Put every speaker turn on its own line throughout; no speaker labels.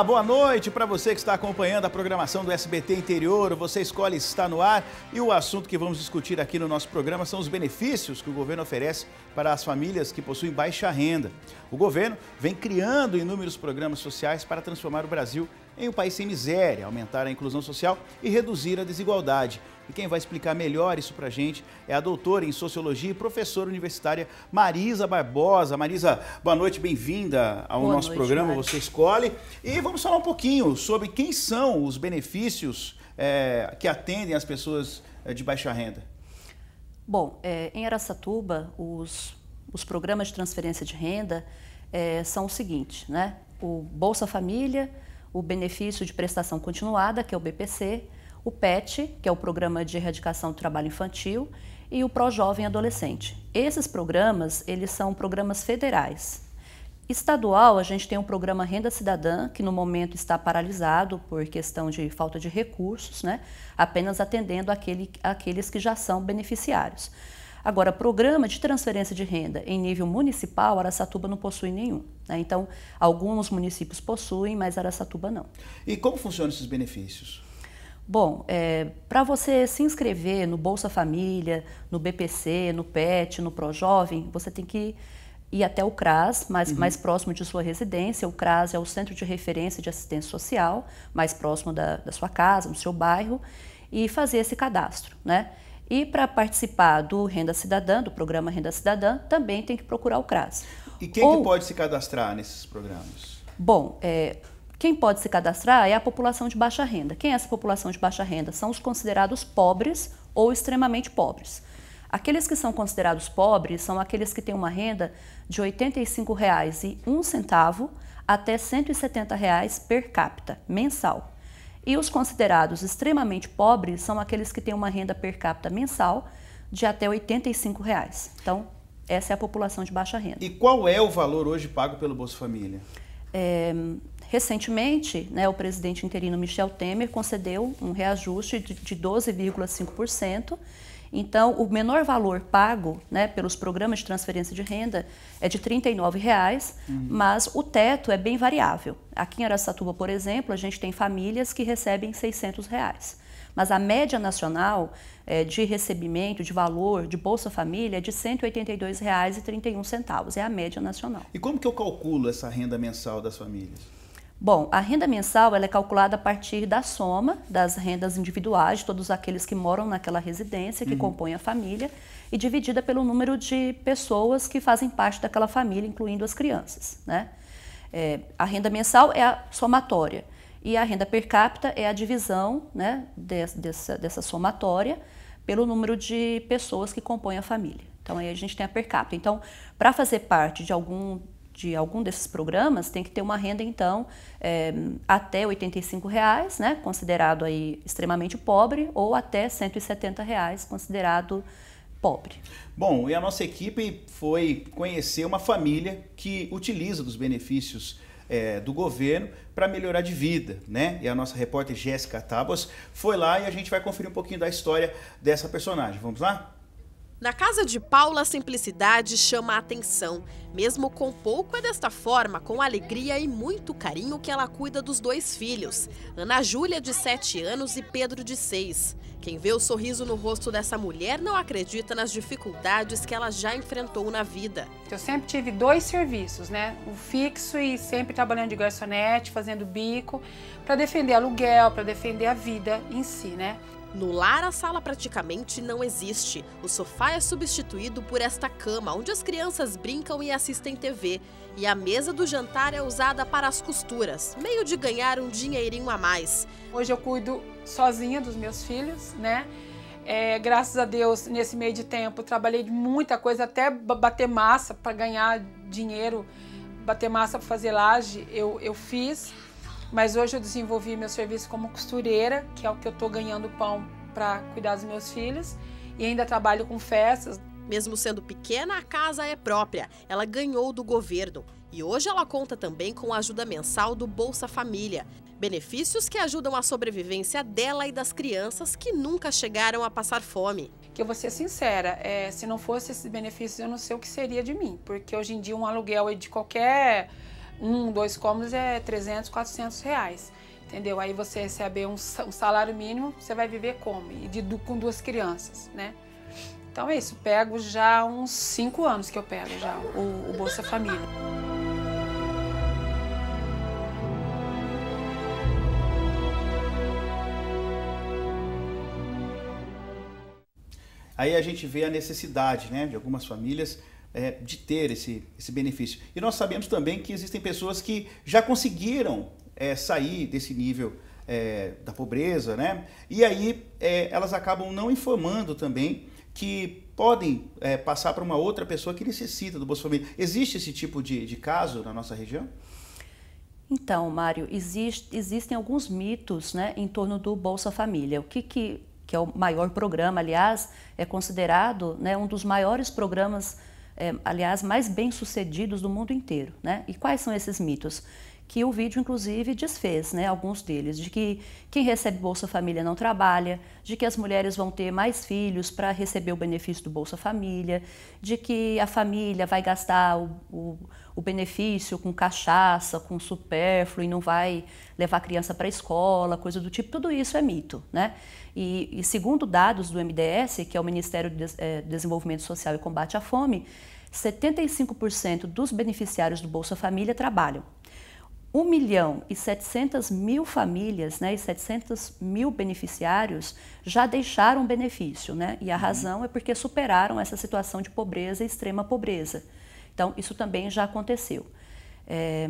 Olá, boa noite para você que está acompanhando a programação do SBT Interior. Você escolhe está no ar e o assunto que vamos discutir aqui no nosso programa são os benefícios que o governo oferece para as famílias que possuem baixa renda. O governo vem criando inúmeros programas sociais para transformar o Brasil em um país sem miséria, aumentar a inclusão social e reduzir a desigualdade. E quem vai explicar melhor isso para a gente é a doutora em Sociologia e professora universitária Marisa Barbosa. Marisa, boa noite, bem-vinda ao boa nosso noite, programa Você Escolhe. E vamos falar um pouquinho sobre quem são os benefícios é, que atendem as pessoas eh, de baixa renda.
Bom, é, em Aracatuba, os, os programas de transferência de renda é, são o seguinte, né? O Bolsa Família, o benefício de prestação continuada, que é o BPC, o PET, que é o Programa de Erradicação do Trabalho Infantil, e o Pró-Jovem Adolescente. Esses programas, eles são programas federais. Estadual, a gente tem o programa Renda Cidadã, que no momento está paralisado por questão de falta de recursos, né? apenas atendendo aquele, aqueles que já são beneficiários. Agora, programa de transferência de renda em nível municipal, Araçatuba não possui nenhum. Né? Então, alguns municípios possuem, mas Araçatuba não.
E como funcionam esses benefícios?
Bom, é, para você se inscrever no Bolsa Família, no BPC, no PET, no ProJovem, você tem que ir até o CRAS, mais, uhum. mais próximo de sua residência. O CRAS é o Centro de Referência de Assistência Social, mais próximo da, da sua casa, no seu bairro, e fazer esse cadastro, né? E para participar do Renda Cidadã, do programa Renda Cidadã, também tem que procurar o CRAS.
E quem Ou... que pode se cadastrar nesses programas?
Bom, é, quem pode se cadastrar é a população de baixa renda. Quem é essa população de baixa renda? São os considerados pobres ou extremamente pobres. Aqueles que são considerados pobres são aqueles que têm uma renda de R$ 85,01 até R$ 170 reais per capita mensal. E os considerados extremamente pobres são aqueles que têm uma renda per capita mensal de até R$ 85. Reais. Então, essa é a população de baixa renda. E
qual é o valor hoje pago pelo Bolsa Família?
É, Recentemente, né, o presidente interino Michel Temer concedeu um reajuste de, de 12,5%. Então, o menor valor pago né, pelos programas de transferência de renda é de R$ 39,00, uhum. mas o teto é bem variável. Aqui em Aracatuba, por exemplo, a gente tem famílias que recebem R$ 600. Reais, mas a média nacional é, de recebimento, de valor, de Bolsa Família é de R$ 182,31. É a média nacional.
E como que eu calculo essa renda mensal das famílias? Bom, a renda mensal
ela é calculada a partir da soma das rendas individuais de todos aqueles que moram naquela residência, que uhum. compõem a família, e dividida pelo número de pessoas que fazem parte daquela família, incluindo as crianças. Né? É, a renda mensal é a somatória e a renda per capita é a divisão né, dessa, dessa somatória pelo número de pessoas que compõem a família. Então aí a gente tem a per capita. Então, para fazer parte de algum de algum desses programas tem que ter uma renda, então, é, até R$ 85,00, né, considerado aí extremamente pobre, ou até R$ 170,00, considerado pobre.
Bom, e a nossa equipe foi conhecer uma família que utiliza dos benefícios é, do governo para melhorar de vida, né? E a nossa repórter Jéssica Tabas foi lá e a gente vai conferir um pouquinho da história dessa personagem. Vamos lá?
Na casa de Paula, a simplicidade chama a atenção. Mesmo com pouco, é desta forma, com alegria e muito carinho, que ela cuida dos dois filhos, Ana Júlia, de 7 anos, e Pedro, de 6. Quem vê o sorriso no rosto dessa mulher não acredita nas dificuldades que ela já enfrentou na vida. Eu sempre tive dois serviços, né? O fixo e sempre trabalhando de garçonete, fazendo bico, para defender aluguel, para defender a vida em si, né? No lar, a sala praticamente não existe. O sofá é substituído por esta cama, onde as crianças brincam e assistem TV. E a mesa do jantar é usada para as costuras, meio de ganhar um dinheirinho a mais. Hoje eu cuido sozinha dos meus filhos, né? É, graças a Deus, nesse meio de tempo, trabalhei de muita coisa, até bater massa para ganhar dinheiro, bater massa para fazer laje, eu, eu fiz. Mas hoje eu desenvolvi meu serviço como costureira, que é o que eu estou ganhando pão para cuidar dos meus filhos, e ainda trabalho com festas. Mesmo sendo pequena, a casa é própria. Ela ganhou do governo. E hoje ela conta também com a ajuda mensal do Bolsa Família. Benefícios que ajudam a sobrevivência dela e das crianças que nunca chegaram a passar fome. Que eu vou ser sincera, é, se não fosse esses benefícios, eu não sei o que seria de mim. Porque hoje em dia um aluguel é de qualquer um, dois cômodos é 300, 400 reais. Entendeu? Aí você recebe um, um salário mínimo, você vai viver como? E de, com duas crianças, né? Então é isso, pego já uns cinco anos que eu pego já o, o Bolsa Família.
Aí a gente vê a necessidade né, de algumas famílias é, de ter esse, esse benefício. E nós sabemos também que existem pessoas que já conseguiram é, sair desse nível é, da pobreza, né? E aí é, elas acabam não informando também que podem é, passar para uma outra pessoa que necessita do Bolsa Família. Existe esse tipo de, de caso na nossa região?
Então, Mário, existe, existem alguns mitos né, em torno do Bolsa Família. O que, que, que é o maior programa, aliás, é considerado né, um dos maiores programas é, aliás, mais bem-sucedidos do mundo inteiro. Né? E quais são esses mitos? Que o vídeo, inclusive, desfez né, alguns deles, de que quem recebe Bolsa Família não trabalha, de que as mulheres vão ter mais filhos para receber o benefício do Bolsa Família, de que a família vai gastar o, o o benefício com cachaça, com supérfluo e não vai levar a criança para a escola, coisa do tipo, tudo isso é mito, né? E, e segundo dados do MDS, que é o Ministério de eh, Desenvolvimento Social e Combate à Fome, 75% dos beneficiários do Bolsa Família trabalham. 1 milhão e 700 mil famílias né, e 700 mil beneficiários já deixaram benefício, né? E a uhum. razão é porque superaram essa situação de pobreza e extrema pobreza. Então, isso também já aconteceu. É,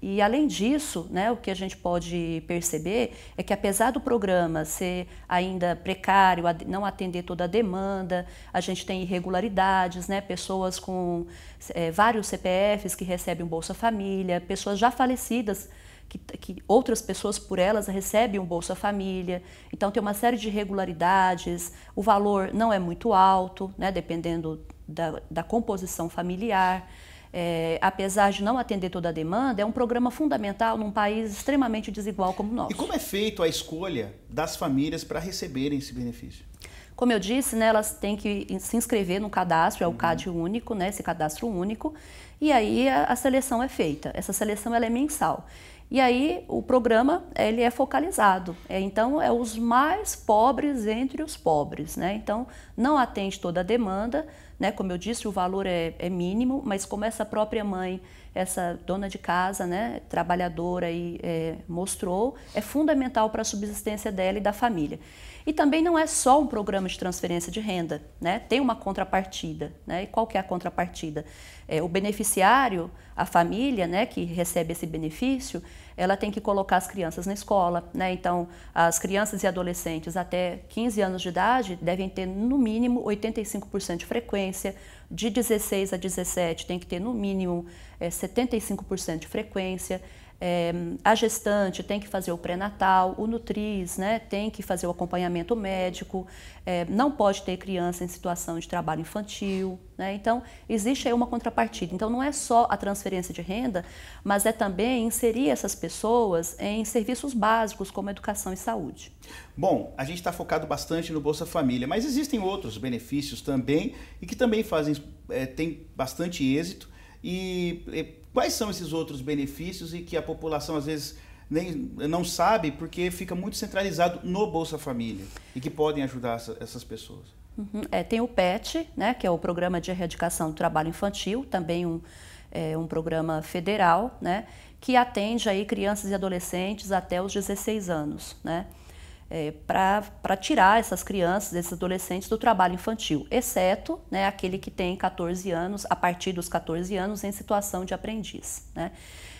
e além disso, né, o que a gente pode perceber é que apesar do programa ser ainda precário, não atender toda a demanda, a gente tem irregularidades, né, pessoas com é, vários CPFs que recebem o Bolsa Família, pessoas já falecidas que, que, outras pessoas por elas recebem um Bolsa Família. Então tem uma série de irregularidades, o valor não é muito alto, né, dependendo da, da composição familiar. É, apesar de não atender toda a demanda, é um programa fundamental num país extremamente desigual como o nosso. E
como é feito a escolha das famílias para receberem esse benefício?
Como eu disse, né, elas têm que se inscrever no cadastro, é o uhum. CAD único, né, esse cadastro único, e aí a, a seleção é feita. Essa seleção ela é mensal. E aí o programa ele é focalizado, é, então é os mais pobres entre os pobres, né? Então não atende toda a demanda, né? Como eu disse, o valor é, é mínimo, mas como essa própria mãe, essa dona de casa, né, trabalhadora aí é, mostrou, é fundamental para a subsistência dela e da família. E também não é só um programa de transferência de renda, né? tem uma contrapartida. Né? E qual que é a contrapartida? É, o beneficiário, a família né, que recebe esse benefício, ela tem que colocar as crianças na escola. Né? Então, as crianças e adolescentes até 15 anos de idade devem ter no mínimo 85% de frequência, de 16 a 17 tem que ter no mínimo é, 75% de frequência. É, a gestante tem que fazer o pré-natal, o nutriz né, tem que fazer o acompanhamento médico, é, não pode ter criança em situação de trabalho infantil. Né? Então, existe aí uma contrapartida. Então, não é só a transferência de renda, mas é também inserir essas pessoas em serviços básicos como educação e saúde.
Bom, a gente está focado bastante no Bolsa Família, mas existem outros benefícios também e que também fazem, é, têm bastante êxito e, e quais são esses outros benefícios e que a população às vezes nem, não sabe porque fica muito centralizado no Bolsa Família e que podem ajudar essa, essas pessoas?
Uhum. É, tem o PET, né, que é o Programa de Erradicação do Trabalho Infantil, também um, é, um programa federal, né, que atende aí crianças e adolescentes até os 16 anos, né? é, para tirar essas crianças, esses adolescentes do trabalho infantil, exceto né, aquele que tem 14 anos, a partir dos 14 anos, em situação de aprendiz. Né?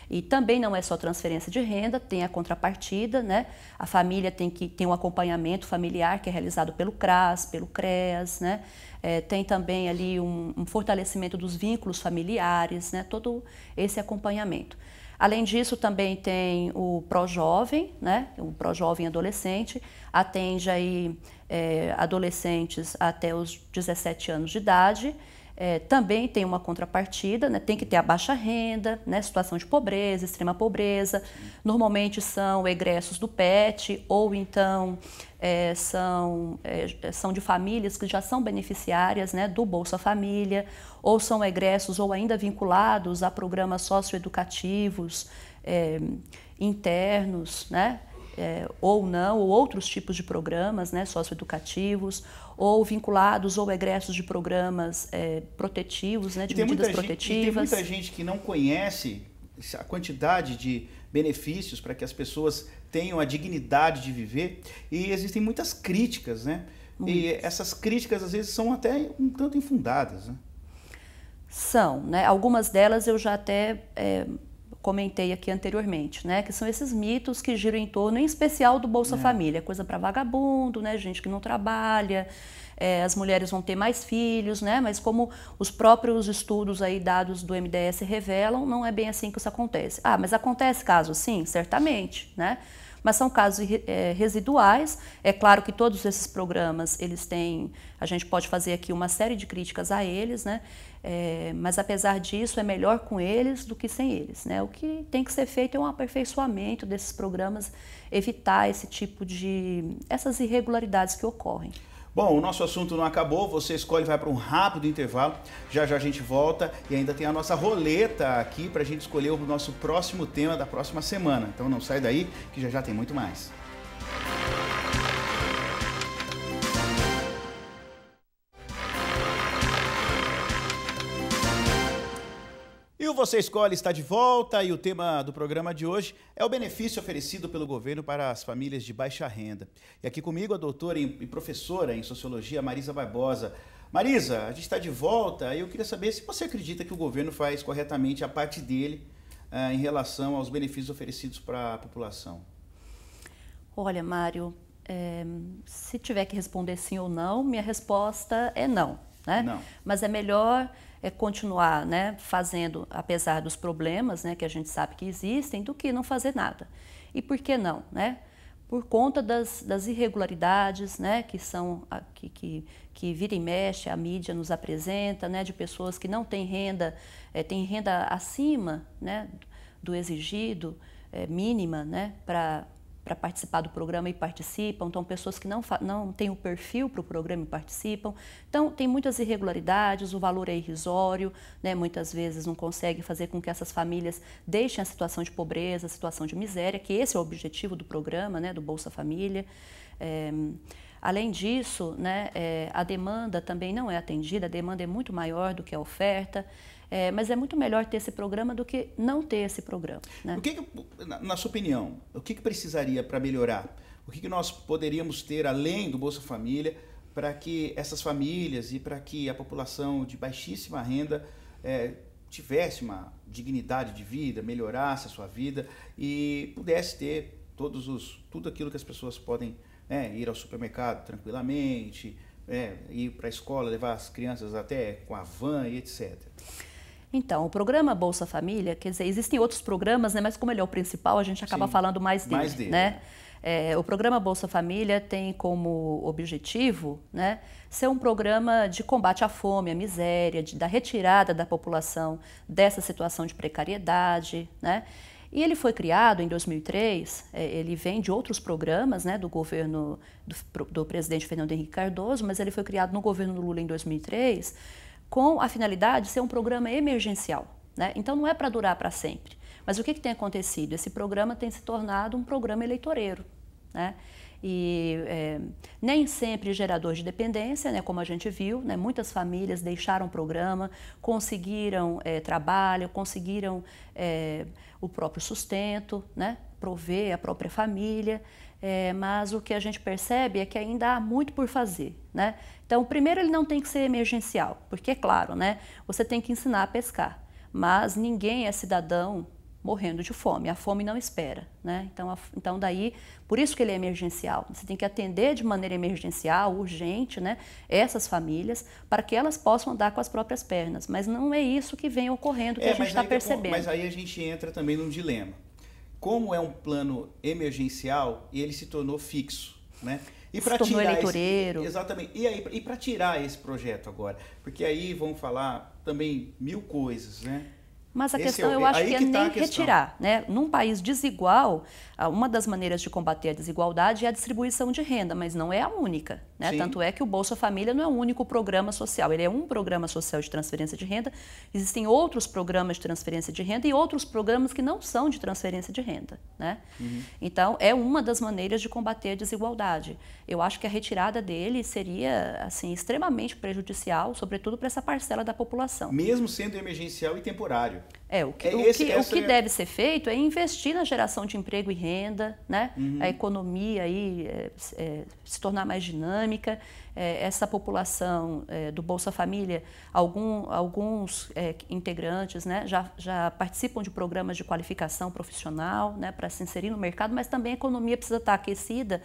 E também não é só transferência de renda, tem a contrapartida, né? A família tem que tem um acompanhamento familiar que é realizado pelo CRAS, pelo CREAS, né? É, tem também ali um, um fortalecimento dos vínculos familiares, né? Todo esse acompanhamento. Além disso, também tem o Pró-Jovem, né? o Pró-Jovem Adolescente, atende aí, é, adolescentes até os 17 anos de idade é, também tem uma contrapartida, né? tem que ter a baixa renda, né? situação de pobreza, extrema pobreza. Normalmente são egressos do PET ou então é, são, é, é, são de famílias que já são beneficiárias né? do Bolsa Família ou são egressos ou ainda vinculados a programas socioeducativos é, internos, né? é, ou não, ou outros tipos de programas né, socioeducativos, ou vinculados ou egressos de programas é, protetivos, né, de medidas protetivas. Gente, tem muita
gente que não conhece a quantidade de benefícios para que as pessoas tenham a dignidade de viver e existem muitas críticas, né? Muitas. E essas críticas às vezes são até um tanto infundadas, né?
São, né? Algumas delas eu já até é, comentei aqui anteriormente, né? Que são esses mitos que giram em torno, em especial do Bolsa é. Família, coisa para vagabundo, né? Gente que não trabalha, é, as mulheres vão ter mais filhos, né? Mas como os próprios estudos aí dados do MDS revelam, não é bem assim que isso acontece. Ah, mas acontece caso sim, certamente, né? mas são casos é, residuais. É claro que todos esses programas, eles têm, a gente pode fazer aqui uma série de críticas a eles, né? É, mas apesar disso, é melhor com eles do que sem eles. Né? O que tem que ser feito é um aperfeiçoamento desses programas, evitar esse tipo de. essas irregularidades que ocorrem.
Bom, o nosso assunto não acabou, você escolhe, vai para um rápido intervalo, já já a gente volta e ainda tem a nossa roleta aqui para a gente escolher o nosso próximo tema da próxima semana. Então não sai daí que já já tem muito mais. Música Você Escolhe está de volta e o tema do programa de hoje é o benefício oferecido pelo governo para as famílias de baixa renda. E aqui comigo a doutora e professora em sociologia Marisa Barbosa. Marisa, a gente está de volta e eu queria saber se você acredita que o governo faz corretamente a parte dele eh, em relação aos benefícios oferecidos para a população.
Olha, Mário, é, se tiver que responder sim ou não, minha resposta é não. Né? não. Mas é melhor é, continuar né, fazendo, apesar dos problemas né, que a gente sabe que existem, do que não fazer nada. E por que não? Né? Por conta das, das irregularidades né, que são que, que, que, vira e mexe, a mídia nos apresenta, né, de pessoas que não têm renda, é, têm renda acima né, do exigido, é, mínima, né, para para participar do programa e participam, então pessoas que não, não têm o perfil para o programa e participam. Então tem muitas irregularidades, o valor é irrisório, né? muitas vezes não consegue fazer com que essas famílias deixem a situação de pobreza, a situação de miséria, que esse é o objetivo do programa, né? do Bolsa Família. É... Além disso, né, é, a demanda também não é atendida, a demanda é muito maior do que a oferta. É, mas é muito melhor ter esse programa do que não ter esse programa. Né? O que,
que na sua opinião, o que, que precisaria para melhorar? O que, que nós poderíamos ter além do Bolsa Família para que essas famílias e para que a população de baixíssima renda é, tivesse uma dignidade de vida, melhorasse a sua vida e pudesse ter todos os tudo aquilo que as pessoas podem né, ir ao supermercado tranquilamente, é, ir para a escola, levar as crianças até com a van e etc.
Então, o programa Bolsa Família, quer dizer, existem outros programas, né? Mas como ele é o principal, a gente acaba Sim, falando mais dele, mais dele né? É. é, o programa Bolsa Família tem como objetivo né, ser um programa de combate à fome, à miséria, de, da retirada da população dessa situação de precariedade. Né? E ele foi criado em 2003, é, ele vem de outros programas né, do governo do, do presidente Fernando Henrique Cardoso, mas ele foi criado no governo do Lula em 2003 com a finalidade de ser um programa emergencial. Né? Então não é para durar para sempre. Mas o que, que tem acontecido? Esse programa tem se tornado um programa eleitoreiro. Né? E é, nem sempre gerador de dependência, né? como a gente viu, né? muitas famílias deixaram o programa, conseguiram é, trabalho, conseguiram é, o próprio sustento, né? prover a própria família. É, mas o que a gente percebe é que ainda há muito por fazer, né? Então, primeiro ele não tem que ser emergencial, porque é claro, né? Você tem que ensinar a pescar, mas ninguém é cidadão morrendo de fome. A fome não espera, né? Então, a, então daí, por isso que ele é emergencial. Você tem que atender de maneira emergencial, urgente, né? Essas famílias, para que elas possam andar com as próprias pernas. Mas não é isso que vem ocorrendo, que é, a gente está percebendo. Mas
aí a gente entra também num dilema como é um plano emergencial, ele se tornou fixo, né? E para tirar eleitoreiro. Esse, exatamente. E aí e para tirar esse projeto agora, porque aí vão falar também mil coisas, né? Mas a Esse é questão eu, eu acho que é que tá nem retirar.
Né? Num país desigual, uma das maneiras de combater a desigualdade é a distribuição de renda, mas não é a única. Né? Tanto é que o Bolsa Família não é o único programa social, ele é um programa social de transferência de renda. Existem outros programas de transferência de renda e outros programas que não são de transferência de renda. Né? Uhum. Então, é uma das maneiras de combater a desigualdade. Eu acho que a retirada dele seria assim extremamente prejudicial, sobretudo para essa parcela da população.
Mesmo sendo emergencial e temporário. É, o que, é, esse, é o que, o que deve
ser feito é investir na geração de emprego e renda, né? Uhum. a economia aí, é, é se tornar mais dinâmica, é, essa população do Bolsa Família, algum, alguns integrantes né, já, já participam de programas de qualificação profissional né, para se inserir no mercado, mas também a economia precisa estar aquecida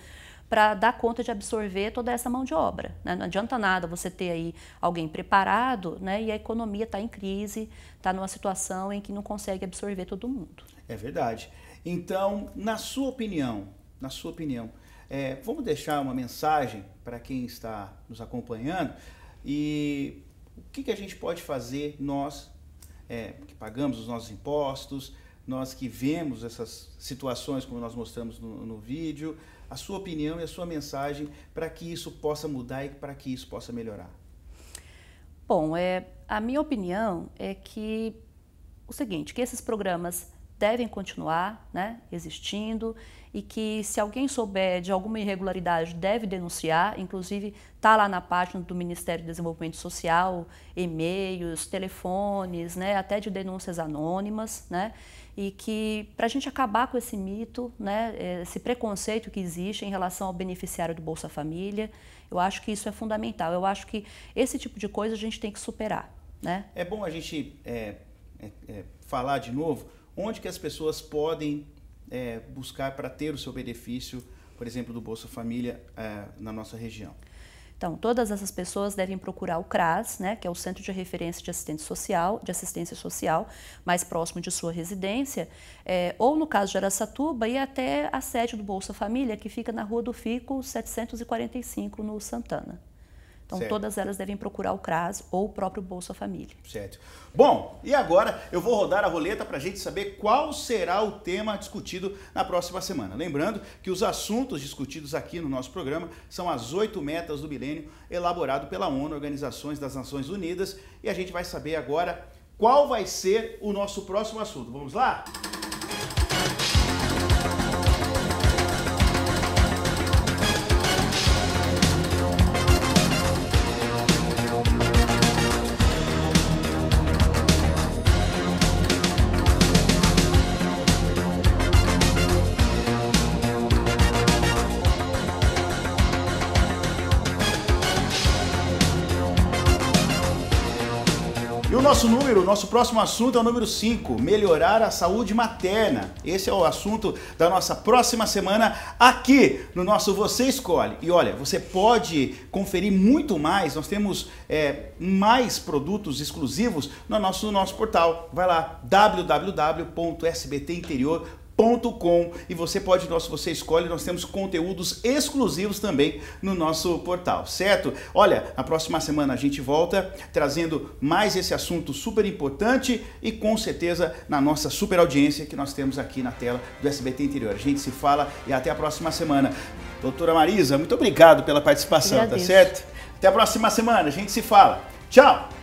para dar conta de absorver toda essa mão de obra. Né? Não adianta nada você ter aí alguém preparado né? e a economia está em crise, está numa situação em que não consegue absorver todo mundo.
É verdade. Então, na sua opinião, na sua opinião, é, vamos deixar uma mensagem para quem está nos acompanhando e o que, que a gente pode fazer nós é, que pagamos os nossos impostos, nós que vemos essas situações como nós mostramos no, no vídeo, a sua opinião e a sua mensagem para que isso possa mudar e para que isso possa melhorar.
Bom, é, a minha opinião é que o seguinte, que esses programas devem continuar né, existindo e que se alguém souber de alguma irregularidade deve denunciar, inclusive está lá na página do Ministério do Desenvolvimento Social, e-mails, telefones, né, até de denúncias anônimas, né, e que para a gente acabar com esse mito, né, é, esse preconceito que existe em relação ao beneficiário do Bolsa Família, eu acho que isso é fundamental. Eu acho que esse tipo de coisa a gente tem que superar.
Né? É bom a gente é, é, é, falar de novo onde que as pessoas podem é, buscar para ter o seu benefício, por exemplo, do Bolsa Família é, na nossa região?
Então, todas essas pessoas devem procurar o CRAS, né, que é o Centro de Referência de Assistência Social, de Assistência Social, mais próximo de sua residência, é, ou no caso de Aracatuba, ir até a sede do Bolsa Família, que fica na Rua do Fico, 745, no Santana. Então certo. todas elas devem procurar o CRAS ou o próprio Bolsa Família.
Certo. Bom, e agora eu vou rodar a roleta para a gente saber qual será o tema discutido na próxima semana. Lembrando que os assuntos discutidos aqui no nosso programa são as oito metas do milênio elaborado pela ONU, Organizações das Nações Unidas, e a gente vai saber agora qual vai ser o nosso próximo assunto. Vamos lá? nosso número, nosso próximo assunto é o número 5, melhorar a saúde materna. Esse é o assunto da nossa próxima semana aqui no nosso Você Escolhe. E olha, você pode conferir muito mais, nós temos é, mais produtos exclusivos no nosso, no nosso portal. Vai lá, www.sbtinterior.com e você pode, nós você escolhe, nós temos conteúdos exclusivos também no nosso portal, certo? Olha, na próxima semana a gente volta trazendo mais esse assunto super importante e com certeza na nossa super audiência que nós temos aqui na tela do SBT Interior. A gente se fala e até a próxima semana. Doutora Marisa, muito obrigado pela participação, tá certo? Até a próxima semana, a gente se fala. Tchau!